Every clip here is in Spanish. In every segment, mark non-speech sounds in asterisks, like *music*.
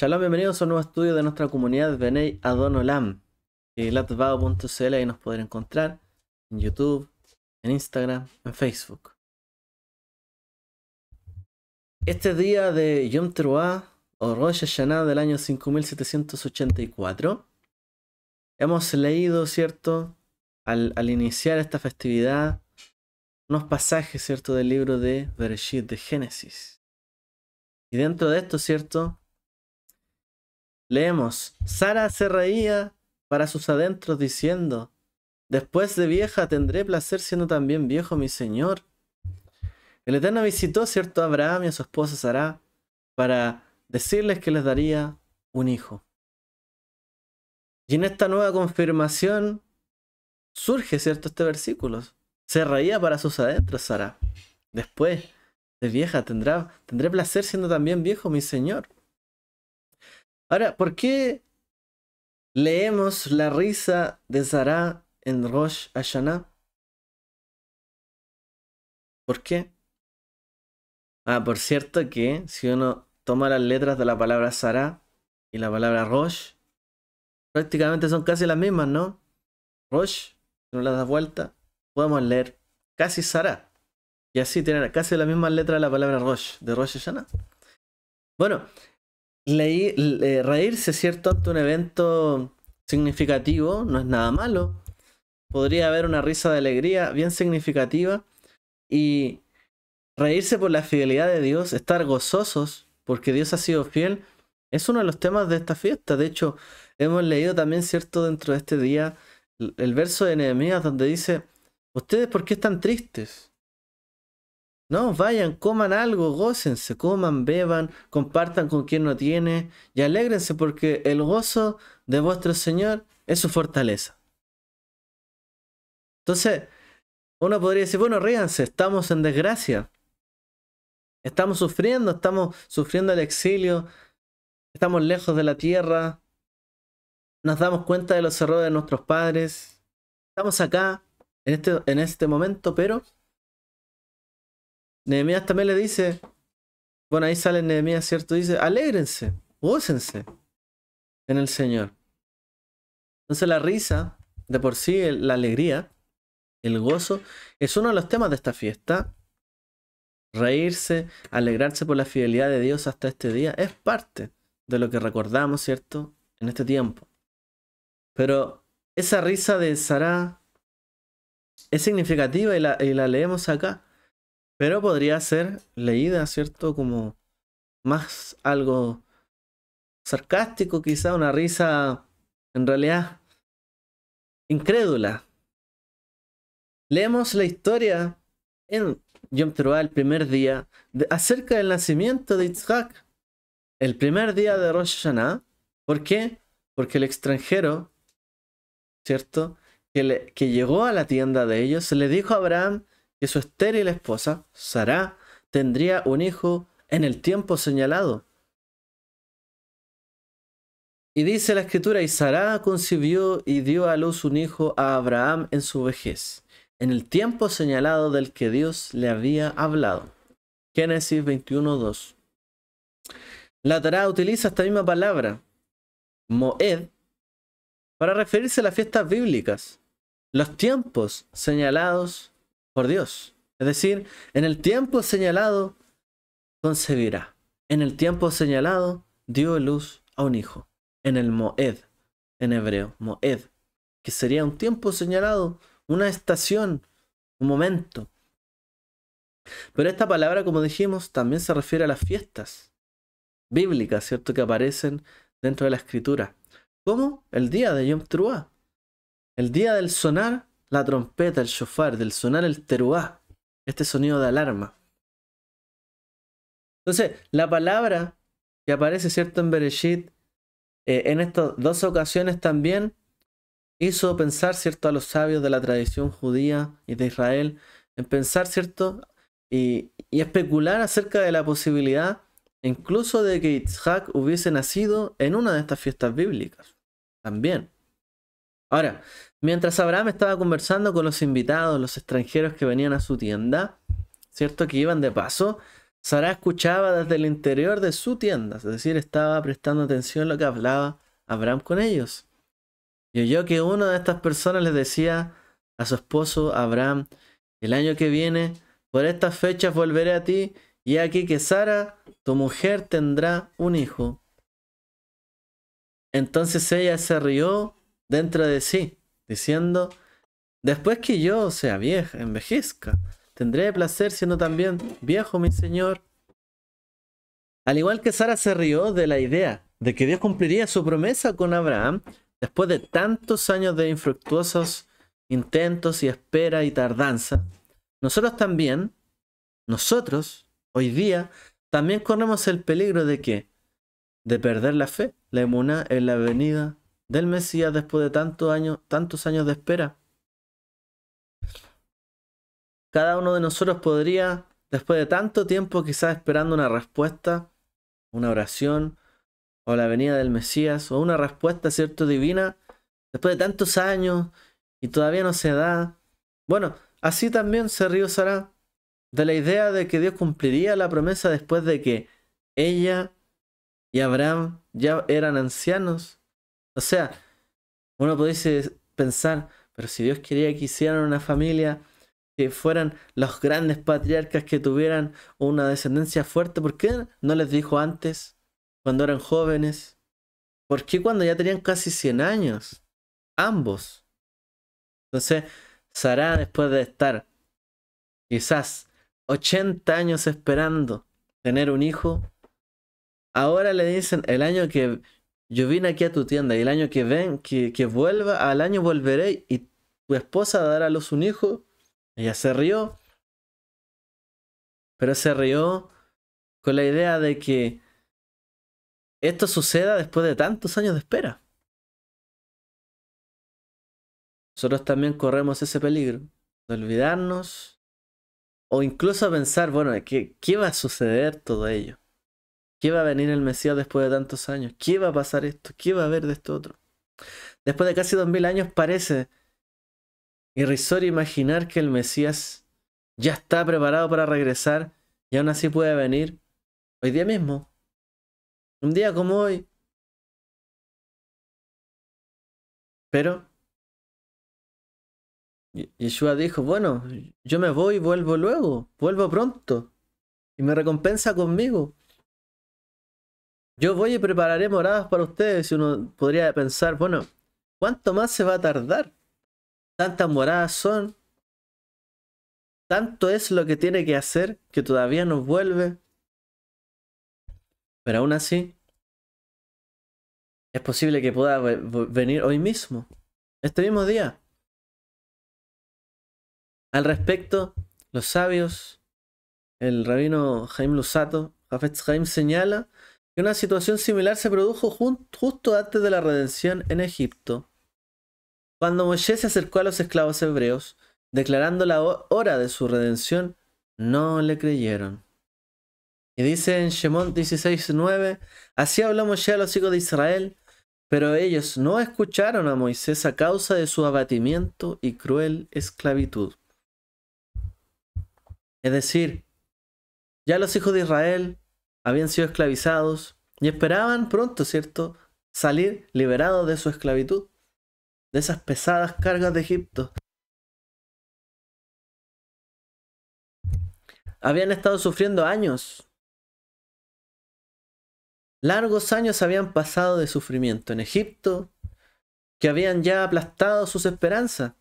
Shalom, bienvenidos a un nuevo estudio de nuestra comunidad Benei Adonolam. latvao.cl, ahí nos podrán encontrar en YouTube, en Instagram, en Facebook. Este día de Yom Teruah o Rosh Hashanah del año 5784 hemos leído, ¿cierto? Al, al, iniciar esta festividad, unos pasajes, ¿cierto? Del libro de Bereshit, de Génesis. Y dentro de esto, ¿cierto? Leemos, Sara se reía para sus adentros diciendo, después de vieja tendré placer siendo también viejo mi Señor. El Eterno visitó, cierto, a Abraham y a su esposa Sara para decirles que les daría un hijo. Y en esta nueva confirmación surge, cierto, este versículo. Se reía para sus adentros Sara. Después de vieja tendré placer siendo también viejo mi Señor. Ahora, ¿por qué leemos la risa de Zara en Rosh Hashanah? ¿Por qué? Ah, por cierto que si uno toma las letras de la palabra Sarah y la palabra Rosh, prácticamente son casi las mismas, ¿no? Rosh, si no las das vuelta, podemos leer casi Sarah. Y así tener casi la misma letra de la palabra Rosh, de Rosh Hashanah. Bueno, reírse, ¿cierto?, ante un evento significativo no es nada malo. Podría haber una risa de alegría bien significativa y reírse por la fidelidad de Dios, estar gozosos porque Dios ha sido fiel, es uno de los temas de esta fiesta. De hecho, hemos leído también, ¿cierto?, dentro de este día el verso de Nehemías donde dice, ¿ustedes por qué están tristes? No, vayan, coman algo, gócense, coman, beban, compartan con quien no tiene y alégrense porque el gozo de vuestro Señor es su fortaleza. Entonces, uno podría decir, bueno, ríanse, estamos en desgracia. Estamos sufriendo, estamos sufriendo el exilio, estamos lejos de la tierra, nos damos cuenta de los errores de nuestros padres, estamos acá en este, en este momento, pero Nehemías también le dice, bueno, ahí sale Nehemías, ¿cierto? Dice, alégrense, gócense en el Señor. Entonces la risa, de por sí, la alegría, el gozo, es uno de los temas de esta fiesta. Reírse, alegrarse por la fidelidad de Dios hasta este día, es parte de lo que recordamos, ¿cierto? En este tiempo. Pero esa risa de Sarah es significativa y la leemos acá. Pero podría ser leída, ¿cierto? Como más algo sarcástico, quizá una risa en realidad incrédula. Leemos la historia en Yom Teruah, el primer día, acerca del nacimiento de Isaac, el primer día de Rosh Hashanah. ¿Por qué? Porque el extranjero, ¿cierto? Que, que llegó a la tienda de ellos, le dijo a Abraham, que su estéril esposa, Sara, tendría un hijo en el tiempo señalado. Y dice la escritura, y Sarah concibió y dio a luz un hijo a Abraham en su vejez, en el tiempo señalado del que Dios le había hablado. Génesis 21.2. La Tará utiliza esta misma palabra, Moed, para referirse a las fiestas bíblicas, los tiempos señalados por Dios. Es decir, en el tiempo señalado, concebirá. En el tiempo señalado, dio luz a un hijo. En el Moed, en hebreo, Moed, que sería un tiempo señalado, una estación, un momento. Pero esta palabra, como dijimos, también se refiere a las fiestas bíblicas, ¿cierto? Que aparecen dentro de la escritura. Como el día de Yom Trua, el día del sonar la trompeta, el shofar, del sonar el teruá, este sonido de alarma. Entonces, la palabra que aparece, ¿cierto?, en Bereshit, eh, en estas dos ocasiones también, hizo pensar, ¿cierto?, a los sabios de la tradición judía y de Israel, en pensar, ¿cierto?, y, especular acerca de la posibilidad incluso de que Isaac hubiese nacido en una de estas fiestas bíblicas. También. Ahora, mientras Abraham estaba conversando con los invitados, los extranjeros que venían a su tienda, ¿cierto? Que iban de paso, Sara escuchaba desde el interior de su tienda, es decir, estaba prestando atención a lo que hablaba Abraham con ellos. Y oyó que una de estas personas les decía a su esposo Abraham, el año que viene, por estas fechas volveré a ti, y aquí que Sara, tu mujer, tendrá un hijo. Entonces ella se rió dentro de sí, diciendo, después que yo sea vieja, envejezca, tendré placer siendo también viejo, mi Señor. Al igual que Sara se rió de la idea de que Dios cumpliría su promesa con Abraham, después de tantos años de infructuosos intentos y espera y tardanza, nosotros también, nosotros, hoy día, también corremos el peligro de que, de perder la fe, la emuna en la venida del Mesías después de tantos años, tantos años de espera. Cada uno de nosotros podría, después de tanto tiempo quizás esperando una respuesta, una oración, o la venida del Mesías, o una respuesta, ¿cierto?, divina, después de tantos años y todavía no se da. Bueno, así también se rehusará de la idea de que Dios cumpliría la promesa después de que ella y Abraham ya eran ancianos o sea, uno puede pensar, pero si Dios quería que hicieran una familia, que fueran los grandes patriarcas que tuvieran una descendencia fuerte, ¿por qué no les dijo antes, cuando eran jóvenes? ¿Por qué cuando ya tenían casi 100 años? Ambos. Entonces, Sara, después de estar quizás 80 años esperando tener un hijo, ahora le dicen el año que yo vine aquí a tu tienda y el año que ven, que, vuelva, al año volveré y tu esposa dará a luz un hijo. Ella se rió, pero se rió con la idea de que esto suceda después de tantos años de espera. Nosotros también corremos ese peligro de olvidarnos o incluso pensar, bueno, que qué va a suceder todo ello? ¿Qué va a venir el Mesías después de tantos años? ¿Qué va a pasar esto? ¿Qué va a haber de esto otro? Después de casi dos mil años parece irrisorio imaginar que el Mesías ya está preparado para regresar y aún así puede venir hoy día mismo. Un día como hoy. Pero Yeshua dijo, bueno, yo me voy y vuelvo luego, vuelvo pronto y me recompensa conmigo. Yo voy y prepararé moradas para ustedes. Y uno podría pensar, bueno, ¿cuánto más se va a tardar? Tantas moradas son. Tanto es lo que tiene que hacer que todavía no vuelve. Pero aún así, es posible que pueda venir hoy mismo, este mismo día. Al respecto, los sabios, el rabino Jaime Lusato, Hafez Jaime señala una situación similar se produjo justo antes de la redención en Egipto, cuando Moisés se acercó a los esclavos hebreos, declarando la hora de su redención, no le creyeron. Y dice en Shemón 16:9, así habló Moisés a los hijos de Israel, pero ellos no escucharon a Moisés a causa de su abatimiento y cruel esclavitud. Es decir, ya los hijos de Israel habían sido esclavizados y esperaban pronto, ¿cierto?, salir liberados de su esclavitud, de esas pesadas cargas de Egipto. Habían estado sufriendo años. Largos años habían pasado de sufrimiento en Egipto, que habían ya aplastado sus esperanzas.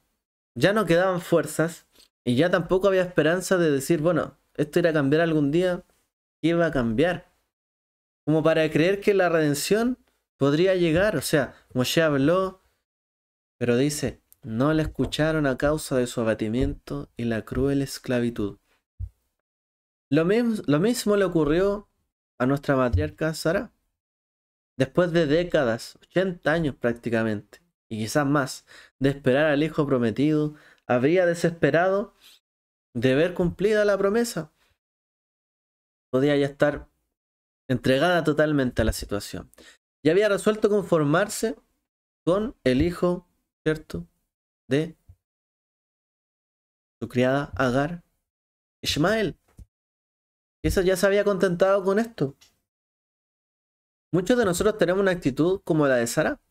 Ya no quedaban fuerzas y ya tampoco había esperanza de decir, bueno, esto irá a cambiar algún día, ¿Qué va a cambiar? Como para creer que la redención podría llegar. O sea, Moshe habló, pero dice, no le escucharon a causa de su abatimiento y la cruel esclavitud. Lo, mismo, lo mismo le ocurrió a nuestra matriarca Sara. Después de décadas, 80 años prácticamente, y quizás más, de esperar al hijo prometido, habría desesperado de ver cumplida la promesa podía ya estar entregada totalmente a la situación. Y había resuelto conformarse con el hijo, ¿cierto?, de su criada Agar, Ishmael. Eso ya se había contentado con esto. Muchos de nosotros tenemos una actitud como la de Sara.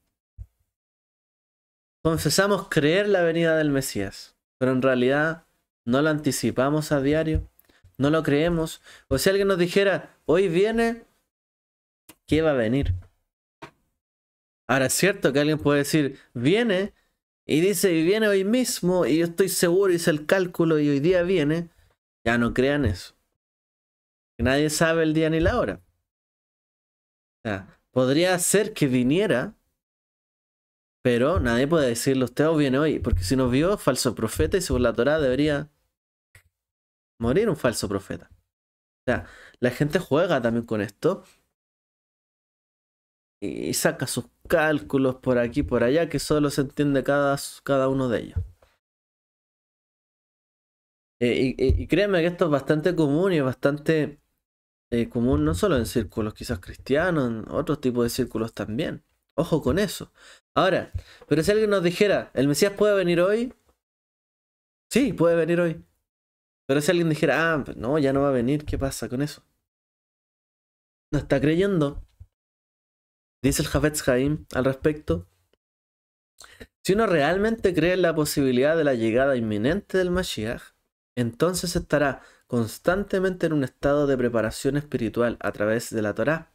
Confesamos creer la venida del Mesías, pero en realidad no la anticipamos a diario no lo creemos. O si alguien nos dijera, hoy viene, ¿qué va a venir? Ahora es cierto que alguien puede decir, viene, y dice, y viene hoy mismo, y yo estoy seguro, hice el cálculo, y hoy día viene. Ya no crean eso. Nadie sabe el día ni la hora. O podría ser que viniera, pero nadie puede decirle, usted o oh, viene hoy, porque si nos vio, falso profeta, y según la Torah debería morir un falso profeta. O sea, la gente juega también con esto y saca sus cálculos por aquí y por allá que solo se entiende cada, uno de ellos. Eh, y, y, créanme que esto es bastante común y es bastante eh, común no solo en círculos quizás cristianos, en otros tipos de círculos también. Ojo con eso. Ahora, pero si alguien nos dijera, el Mesías puede venir hoy, sí, puede venir hoy. Pero si alguien dijera, ah, no, ya no va a venir, ¿qué pasa con eso? No está creyendo. Dice el Jafetz Haim al respecto. Si uno realmente cree en la posibilidad de la llegada inminente del Mashiach, entonces estará constantemente en un estado de preparación espiritual a través de la Torá,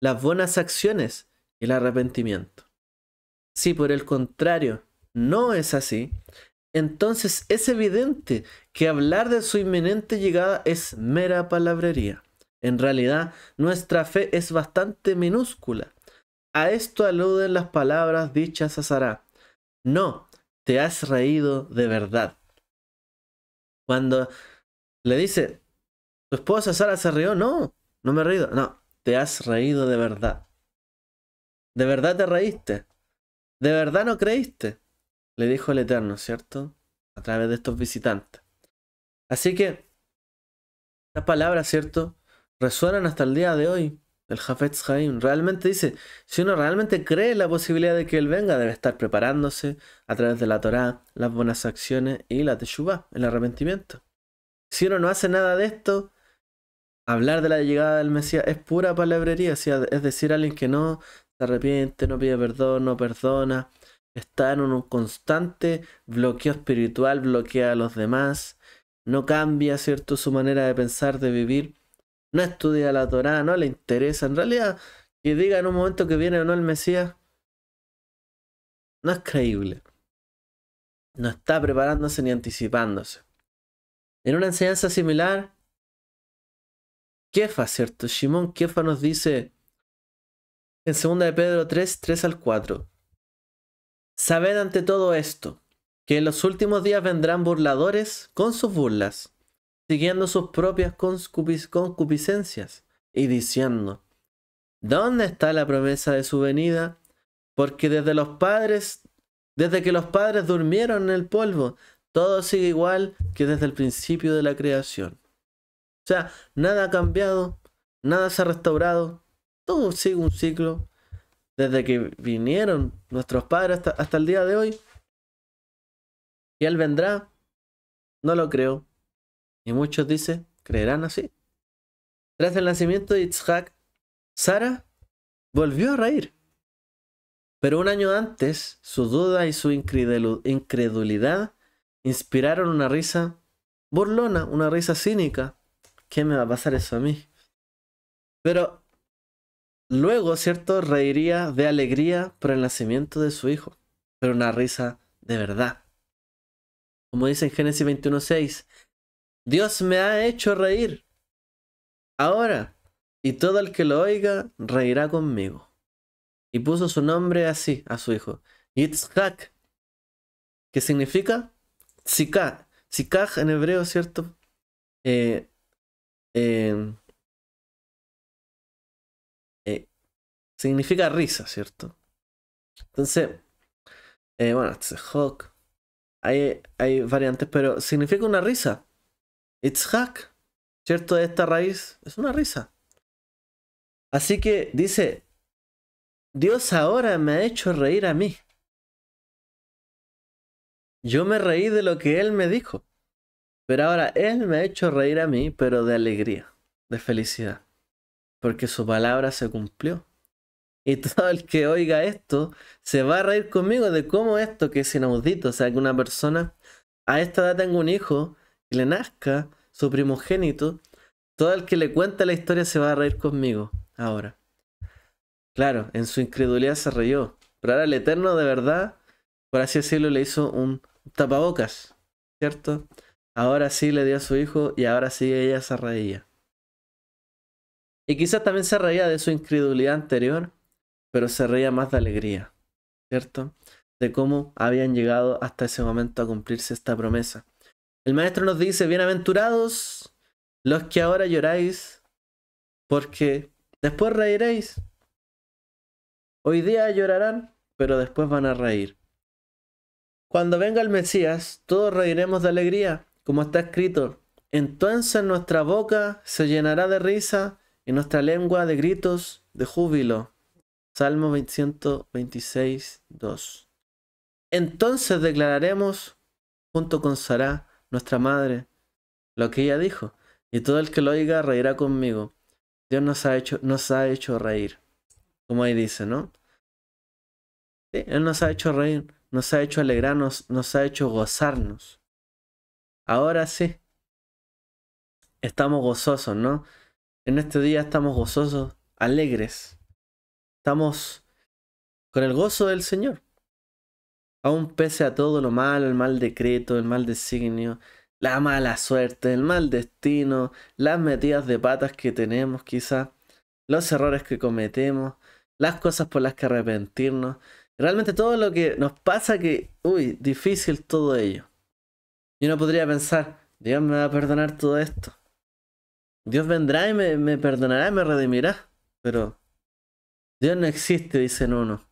las buenas acciones y el arrepentimiento. Si por el contrario no es así, entonces es evidente que hablar de su inminente llegada es mera palabrería. En realidad, nuestra fe es bastante minúscula. A esto aluden las palabras dichas a Sara: No, te has reído de verdad. Cuando le dice, tu esposa Sara se rió, no, no me he reído. No, te has reído de verdad. De verdad te reíste. De verdad no creíste le dijo el Eterno, ¿cierto? A través de estos visitantes. Así que, Las palabras, ¿cierto? Resuenan hasta el día de hoy. El Jafetz Haim realmente dice, si uno realmente cree en la posibilidad de que Él venga, debe estar preparándose a través de la Torá, las buenas acciones y la Teshuvah, el arrepentimiento. Si uno no hace nada de esto, hablar de la llegada del Mesías es pura palabrería, es decir, alguien que no se arrepiente, no pide perdón, no perdona, está en un constante bloqueo espiritual, bloquea a los demás, no cambia, ¿cierto?, su manera de pensar, de vivir, no estudia la Torá, no le interesa, en realidad, que diga en un momento que viene o no el Mesías, no es creíble. No está preparándose ni anticipándose. En una enseñanza similar, Kefa, ¿cierto? Shimon Kefa nos dice en 2 de Pedro 3, 3 al 4. Sabed ante todo esto, que en los últimos días vendrán burladores con sus burlas, siguiendo sus propias concupiscencias y diciendo, ¿dónde está la promesa de su venida? Porque desde los padres, desde que los padres durmieron en el polvo, todo sigue igual que desde el principio de la creación. O sea, nada ha cambiado, nada se ha restaurado, todo sigue un ciclo desde que vinieron nuestros padres hasta, el día de hoy. Y Él vendrá. No lo creo. Y muchos dicen, creerán así. Tras el nacimiento de Isaac Sara volvió a reír. Pero un año antes, su duda y su incredulidad inspiraron una risa burlona, una risa cínica. ¿Qué me va a pasar eso a mí? Pero Luego, ¿cierto? Reiría de alegría por el nacimiento de su hijo, pero una risa de verdad. Como dice en Génesis 21:6, Dios me ha hecho reír. Ahora, y todo el que lo oiga reirá conmigo. Y puso su nombre así a su hijo, Yitzhak, que significa Sikaj. Sikaj en hebreo, ¿cierto? Eh, eh, significa risa, ¿cierto? Entonces, eh, bueno, este Hay, hay variantes, pero significa una risa. It's hack, ¿cierto? Esta raíz es una risa. Así que dice, Dios ahora me ha hecho reír a mí. Yo me reí de lo que Él me dijo, pero ahora Él me ha hecho reír a mí, pero de alegría, de felicidad, porque su palabra se cumplió. Y *laughs* todo el que oiga esto se va a reír conmigo de cómo esto que es inaudito. O sea, que una persona a esta edad tenga un hijo y le nazca su primogénito. Todo el que le cuenta la historia se va a reír conmigo ahora. Claro, en su incredulidad se reyó. Pero ahora el Eterno de verdad, por así decirlo, le hizo un tapabocas. ¿Cierto? Ahora sí le dio a su hijo y ahora sí ella se reía. Y quizás también se reía de su incredulidad anterior pero se reía más de alegría, ¿cierto? De cómo habían llegado hasta ese momento a cumplirse esta promesa. El maestro nos dice, bienaventurados los que ahora lloráis, porque después reiréis. Hoy día llorarán, pero después van a reír. Cuando venga el Mesías, todos reiremos de alegría, como está escrito. Entonces nuestra boca se llenará de risa y nuestra lengua de gritos de júbilo. Salmo 126, 2. Entonces declararemos junto con Sara, nuestra madre, lo que ella dijo, y todo el que lo oiga reirá conmigo. Dios nos ha hecho, nos ha hecho reír, como ahí dice, ¿no? Sí, él nos ha hecho reír, nos ha hecho alegrarnos, nos ha hecho gozarnos. Ahora sí, estamos gozosos, ¿no? En este día estamos gozosos, alegres. Estamos con el gozo del Señor. Aún pese a todo lo malo, el mal decreto, el mal designio, la mala suerte, el mal destino, las metidas de patas que tenemos quizás, los errores que cometemos, las cosas por las que arrepentirnos, realmente todo lo que nos pasa que, uy, difícil todo ello. Yo no podría pensar, Dios me va a perdonar todo esto. Dios vendrá y me perdonará y me redimirá. Pero Dios no existe, dicen uno.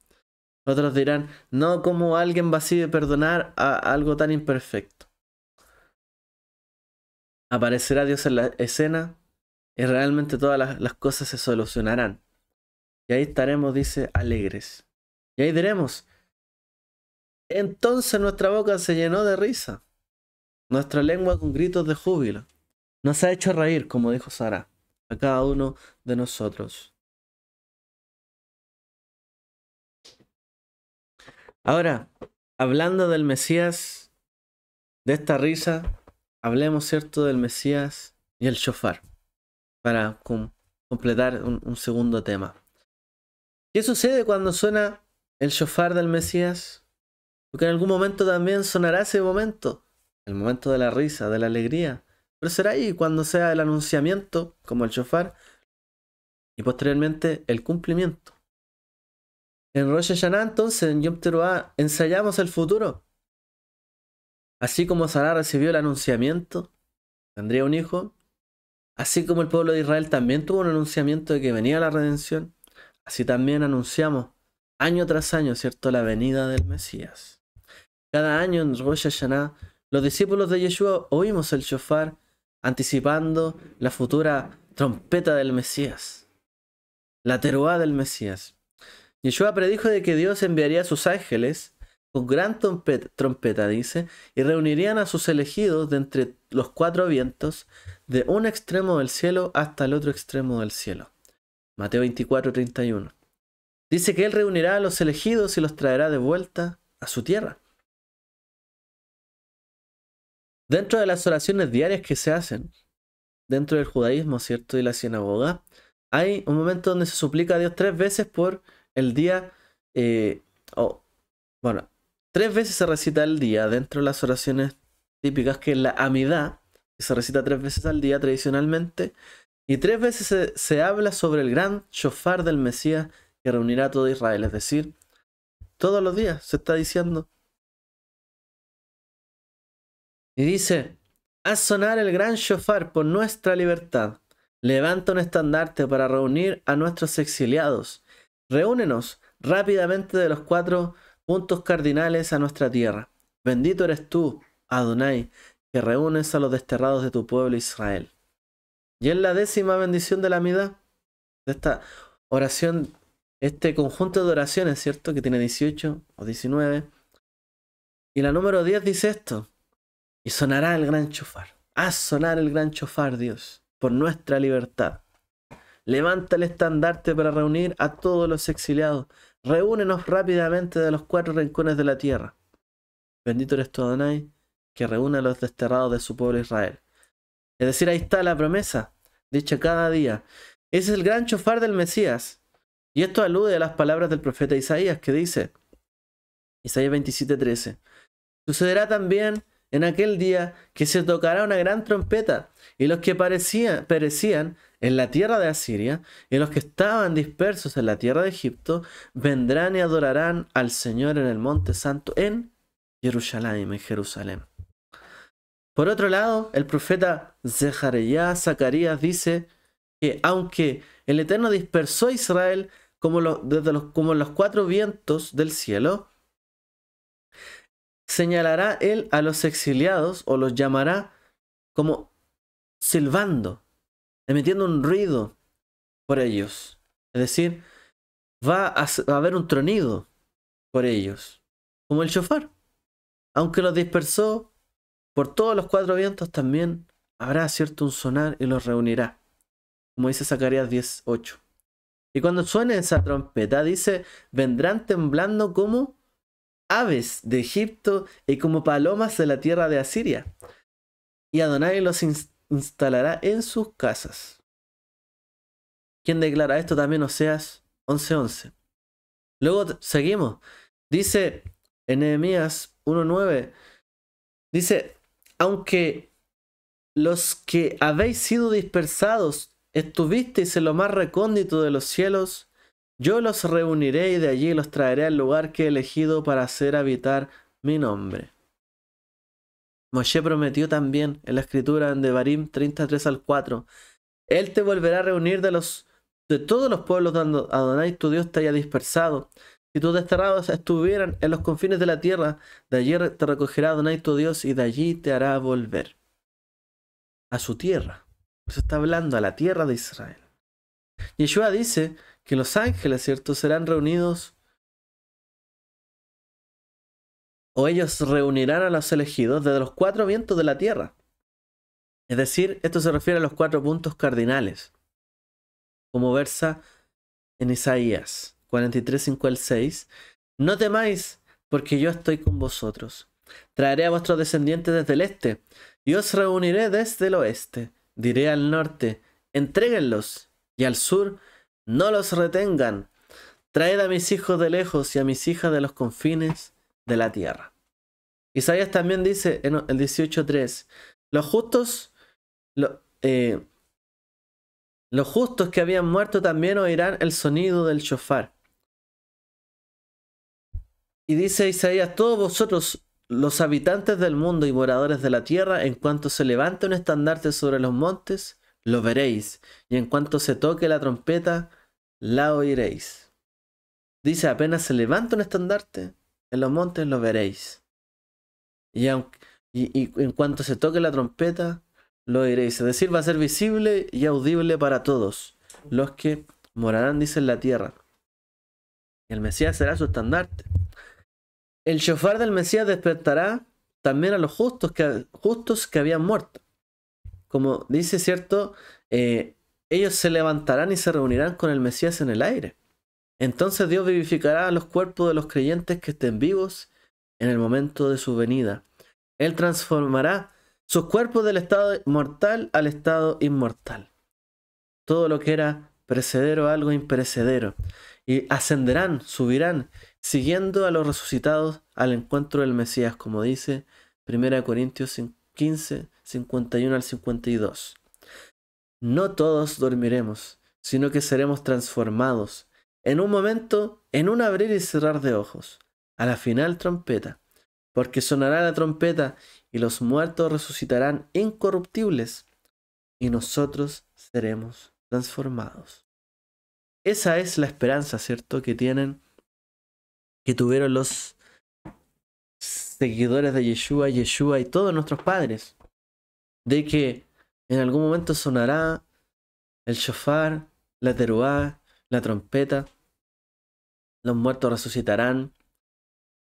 Otros dirán, no, como alguien va así de perdonar a algo tan imperfecto? Aparecerá Dios en la escena y realmente todas las, las cosas se solucionarán. Y ahí estaremos, dice, alegres. Y ahí diremos, entonces nuestra boca se llenó de risa, nuestra lengua con gritos de júbilo. Nos ha hecho reír, como dijo Sara, a cada uno de nosotros. Ahora, hablando del Mesías, de esta risa, hablemos, ¿cierto?, del Mesías y el shofar, para completar un, un segundo tema. ¿Qué sucede cuando suena el shofar del Mesías? Porque en algún momento también sonará ese momento, el momento de la risa, de la alegría. Pero será ahí cuando sea el anunciamiento, como el shofar, y posteriormente el cumplimiento. En Rosh Hashanah, entonces, en Yom Teruah, ensayamos el futuro. Así como Sarah recibió el anunciamiento, tendría un hijo. Así como el pueblo de Israel también tuvo un anunciamiento de que venía la redención, así también anunciamos año tras año, ¿cierto?, la venida del Mesías. Cada año en Rosh Hashanah, los discípulos de Yeshua oímos el shofar anticipando la futura trompeta del Mesías, la teruá del Mesías. Yeshua predijo de que Dios enviaría a sus ángeles con gran trompeta, dice, y reunirían a sus elegidos de entre los cuatro vientos, de un extremo del cielo hasta el otro extremo del cielo. Mateo 24, 31. Dice que Él reunirá a los elegidos y los traerá de vuelta a su tierra. Dentro de las oraciones diarias que se hacen, dentro del judaísmo, ¿cierto? Y la sinagoga, hay un momento donde se suplica a Dios tres veces por el día, eh, bueno, tres veces se recita el día dentro de las oraciones típicas, que es la amidad, que se recita tres veces al día tradicionalmente, y tres veces se, se habla sobre el gran shofar del Mesías que reunirá a todo Israel, es decir, todos los días se está diciendo. Y dice, haz sonar el gran shofar por nuestra libertad. Levanta un estandarte para reunir a nuestros exiliados. Reúnenos rápidamente de los cuatro puntos cardinales a nuestra tierra. Bendito eres tú, Adonai, que reúnes a los desterrados de tu pueblo Israel. Y en la décima bendición de la mida, de esta oración, este conjunto de oraciones, ¿cierto? Que tiene 18 o 19. Y la número 10 dice esto. Y sonará el gran chofar. Haz sonar el gran chofar, Dios, por nuestra libertad. Levanta el estandarte para reunir a todos los exiliados. Reúnenos rápidamente de los cuatro rincones de la tierra. Bendito eres tú, que reúne a los desterrados de su pueblo Israel. Es decir, ahí está la promesa, dicha cada día. Ese es el gran chofar del Mesías. Y esto alude a las palabras del profeta Isaías, que dice, Isaías 27:13, sucederá también en aquel día que se tocará una gran trompeta, y los que parecían, perecían en la tierra de Asiria, y los que estaban dispersos en la tierra de Egipto vendrán y adorarán al Señor en el monte santo en Jerusalén, en Jerusalén. Por otro lado, el profeta Zeharia Zacarías dice que aunque el Eterno dispersó a Israel como los, desde como los cuatro vientos del cielo, señalará él a los exiliados o los llamará como silbando emitiendo un ruido por ellos. Es decir, va a, haber un tronido por ellos, como el chofar. Aunque los dispersó por todos los cuatro vientos, también habrá cierto un sonar y los reunirá, como dice Zacarías 10:8. Y cuando suene esa trompeta, dice, vendrán temblando como aves de Egipto y como palomas de la tierra de Asiria. Y Adonai los, instalará en sus casas. ¿Quién declara esto también? Oseas 11:11. Luego seguimos. Dice en Nehemías 1:9. Dice, aunque los que habéis sido dispersados estuvisteis en lo más recóndito de los cielos, yo los reuniré y de allí los traeré al lugar que he elegido para hacer habitar mi nombre. Moshe prometió también en la escritura en Devarim 33 al 4. Él te volverá a reunir de, los, de todos los pueblos donde Adonai tu Dios te haya dispersado. Si tus desterrados estuvieran en los confines de la tierra, de allí te recogerá Adonai tu Dios y de allí te hará volver a su tierra. Pues está hablando a la tierra de Israel. Yeshua dice que los ángeles, ¿cierto?, serán reunidos o ellos reunirán a los elegidos desde los cuatro vientos de la tierra. Es decir, esto se refiere a los cuatro puntos cardinales, como versa en Isaías 43, al 6. No temáis, porque yo estoy con vosotros. Traeré a vuestros descendientes desde el este, y os reuniré desde el oeste. Diré al norte, entréguenlos, y al sur, no los retengan. Traed a mis hijos de lejos y a mis hijas de los confines de la tierra. Isaías también dice en el 18.3, los justos, eh, los justos que habían muerto también oirán el sonido del shofar. Y dice Isaías, todos vosotros, los habitantes del mundo y moradores de la tierra, en cuanto se levanta un estandarte sobre los montes, lo veréis, y en cuanto se toque la trompeta, la oiréis. Dice, apenas se levanta un estandarte, en los montes lo veréis. Y, en cuanto se toque la trompeta, lo oiréis. Es decir, va a ser visible y audible para todos los que morarán, dice, en la tierra. El Mesías será su estandarte. El shofar del Mesías despertará también a los justos que, justos que habían muerto. Como dice, ¿cierto? Eh, ellos se levantarán y se reunirán con el Mesías en el aire. Entonces Dios vivificará a los cuerpos de los creyentes que estén vivos en el momento de su venida. Él transformará sus cuerpos del estado mortal al estado inmortal. Todo lo que era precedero algo imperecedero. Y ascenderán, subirán, siguiendo a los resucitados al encuentro del Mesías, como dice 1 Corintios 15, 51 al 52. No todos dormiremos, sino que seremos transformados en un momento, en un abrir y cerrar de ojos, a la final trompeta, porque sonará la trompeta y los muertos resucitarán incorruptibles y nosotros seremos transformados. Esa es la esperanza, ¿cierto?, que tienen, que tuvieron los seguidores de Yeshua, Yeshua y todos nuestros padres, de que en algún momento sonará el shofar, la teruá, la trompeta, los muertos resucitarán,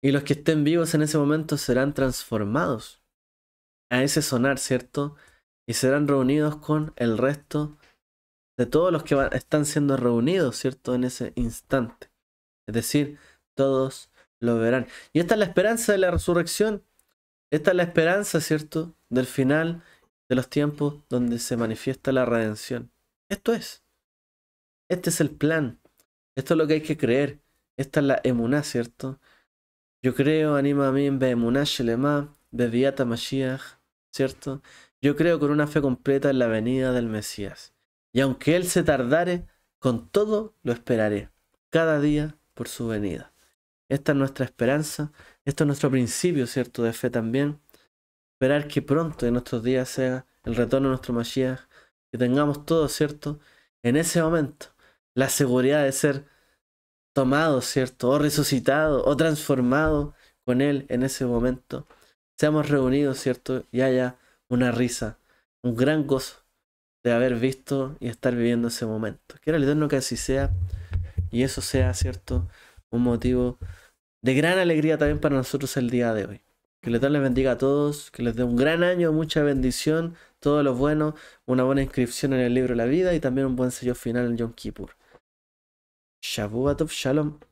y los que estén vivos en ese momento serán transformados a ese sonar, ¿cierto? Y serán reunidos con el resto de todos los que están siendo reunidos, ¿cierto? En ese instante. Es decir, todos lo verán. Y esta es la esperanza de la resurrección. Esta es la esperanza, ¿cierto? Del final de los tiempos donde se manifiesta la redención. Esto es. Este es el plan. Esto es lo que hay que creer. Esta es la emuná, ¿cierto? Yo creo, anima a mí en Beemuná Shelema, Beviata Mashiach, ¿cierto? Yo creo con una fe completa en la venida del Mesías. Y aunque Él se tardare, con todo lo esperaré, cada día por su venida. Esta es nuestra esperanza, esto es nuestro principio, ¿cierto? De fe también. Esperar que pronto en nuestros días sea el retorno de nuestro Mashiach, que tengamos todo, ¿cierto? En ese momento, la seguridad de ser tomado, ¿cierto? O resucitado, o transformado con Él en ese momento. Seamos reunidos, ¿cierto? Y haya una risa, un gran gozo de haber visto y estar viviendo ese momento. Quiero el Eterno que así sea y eso sea, ¿cierto? Un motivo de gran alegría también para nosotros el día de hoy. Que el Eterno les bendiga a todos, que les dé un gran año, mucha bendición, todo lo bueno, una buena inscripción en el libro de la vida y también un buen sello final en Yom Kippur. שבוע טוב, שלום.